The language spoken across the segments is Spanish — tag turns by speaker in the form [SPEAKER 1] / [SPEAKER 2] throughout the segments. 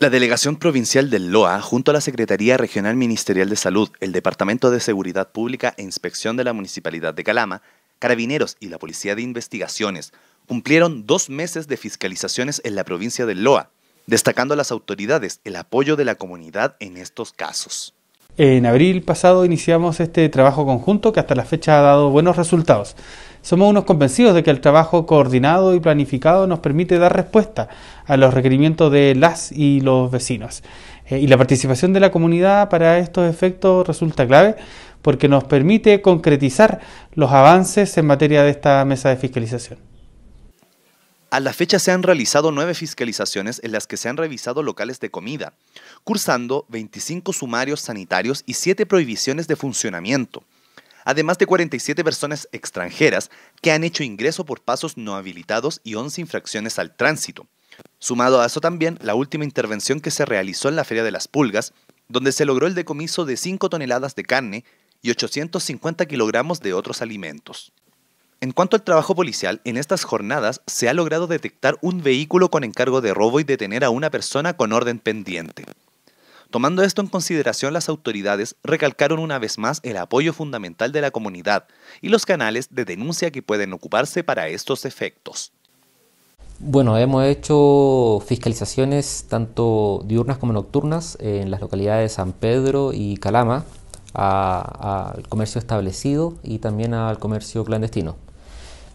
[SPEAKER 1] La Delegación Provincial del LOA, junto a la Secretaría Regional Ministerial de Salud, el Departamento de Seguridad Pública e Inspección de la Municipalidad de Calama, Carabineros y la Policía de Investigaciones, cumplieron dos meses de fiscalizaciones en la provincia del LOA, destacando a las autoridades el apoyo de la comunidad en estos casos.
[SPEAKER 2] En abril pasado iniciamos este trabajo conjunto que hasta la fecha ha dado buenos resultados. Somos unos convencidos de que el trabajo coordinado y planificado nos permite dar respuesta a los requerimientos de las y los vecinos. Eh, y la participación de la comunidad para estos efectos resulta clave porque nos permite concretizar los avances en materia de esta mesa de fiscalización.
[SPEAKER 1] A la fecha se han realizado nueve fiscalizaciones en las que se han revisado locales de comida, cursando 25 sumarios sanitarios y siete prohibiciones de funcionamiento además de 47 personas extranjeras que han hecho ingreso por pasos no habilitados y 11 infracciones al tránsito. Sumado a eso también la última intervención que se realizó en la Feria de las Pulgas, donde se logró el decomiso de 5 toneladas de carne y 850 kilogramos de otros alimentos. En cuanto al trabajo policial, en estas jornadas se ha logrado detectar un vehículo con encargo de robo y detener a una persona con orden pendiente. Tomando esto en consideración, las autoridades recalcaron una vez más el apoyo fundamental de la comunidad y los canales de denuncia que pueden ocuparse para estos efectos.
[SPEAKER 3] Bueno, hemos hecho fiscalizaciones tanto diurnas como nocturnas en las localidades de San Pedro y Calama al comercio establecido y también al comercio clandestino.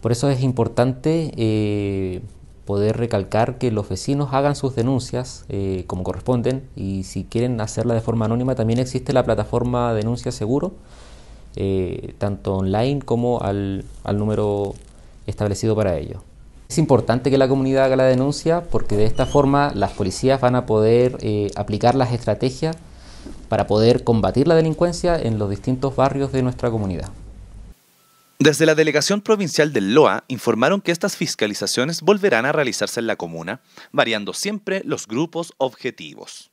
[SPEAKER 3] Por eso es importante eh, poder recalcar que los vecinos hagan sus denuncias eh, como corresponden y si quieren hacerla de forma anónima también existe la plataforma Denuncia Seguro, eh, tanto online como al, número establecido para ello. Es importante que la comunidad haga la denuncia porque de esta forma las policías van a poder eh, aplicar las estrategias para poder combatir la delincuencia en los distintos barrios de nuestra comunidad.
[SPEAKER 1] Desde la Delegación Provincial del LOA informaron que estas fiscalizaciones volverán a realizarse en la comuna, variando siempre los grupos objetivos.